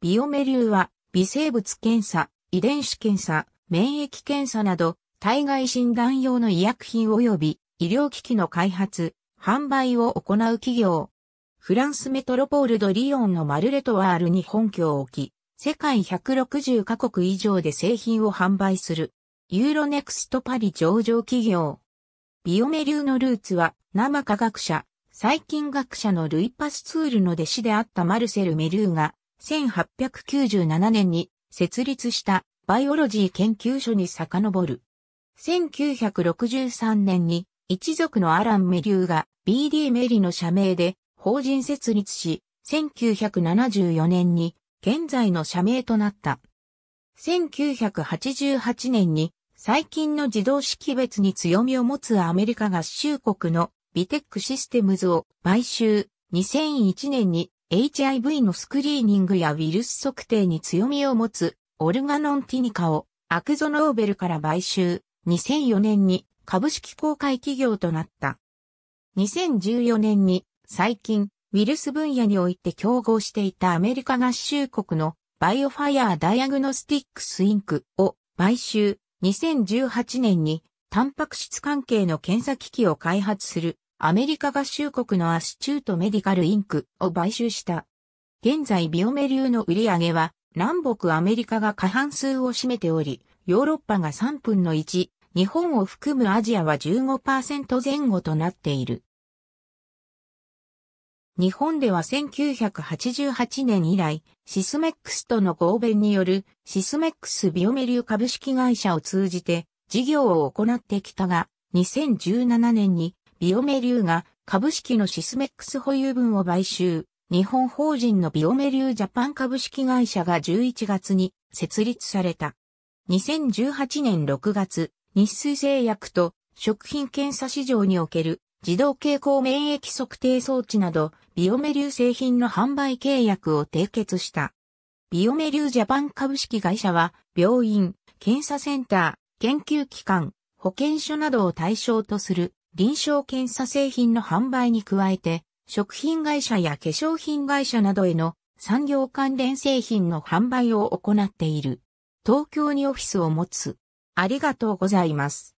ビオメリューは、微生物検査、遺伝子検査、免疫検査など、体外診断用の医薬品及び医療機器の開発、販売を行う企業。フランスメトロポールドリヨンのマルレトワールに本拠を置き、世界160カ国以上で製品を販売する。ユーロネクストパリ上場企業。ビオメ流のルーツは、生科学者、細菌学者のルイパスツールの弟子であったマルセル・メリューが、1897年に設立したバイオロジー研究所に遡る。1963年に一族のアラン・メリューが BD メリの社名で法人設立し、1974年に現在の社名となった。1988年に最近の自動識別に強みを持つアメリカ合衆国のビテックシステムズを買収。2001年に HIV のスクリーニングやウイルス測定に強みを持つオルガノンティニカをアクゾノーベルから買収、2004年に株式公開企業となった。2014年に最近ウイルス分野において競合していたアメリカ合衆国のバイオファイアーダイアグノスティックスインクを買収。2018年にタンパク質関係の検査機器を開発するアメリカ合衆国のアスチュートメディカルインクを買収した。現在ビオメ流の売り上げは南北アメリカが過半数を占めており、ヨーロッパが3分の1、日本を含むアジアは15%前後となっている。日本では1988年以来、シスメックスとの合弁によるシスメックスビオメ流株式会社を通じて事業を行ってきたが、2017年にビオメリューが株式のシスメックス保有分を買収。日本法人のビオメリュージャパン株式会社が11月に設立された。2018年6月、日水製薬と食品検査市場における自動蛍光免疫測定装置など、ビオメリュー製品の販売契約を締結した。ビオメリュージャパン株式会社は、病院、検査センター、研究機関、保健所などを対象とする臨床検査製品の販売に加えて、食品会社や化粧品会社などへの産業関連製品の販売を行っている。東京にオフィスを持つ。ありがとうございます。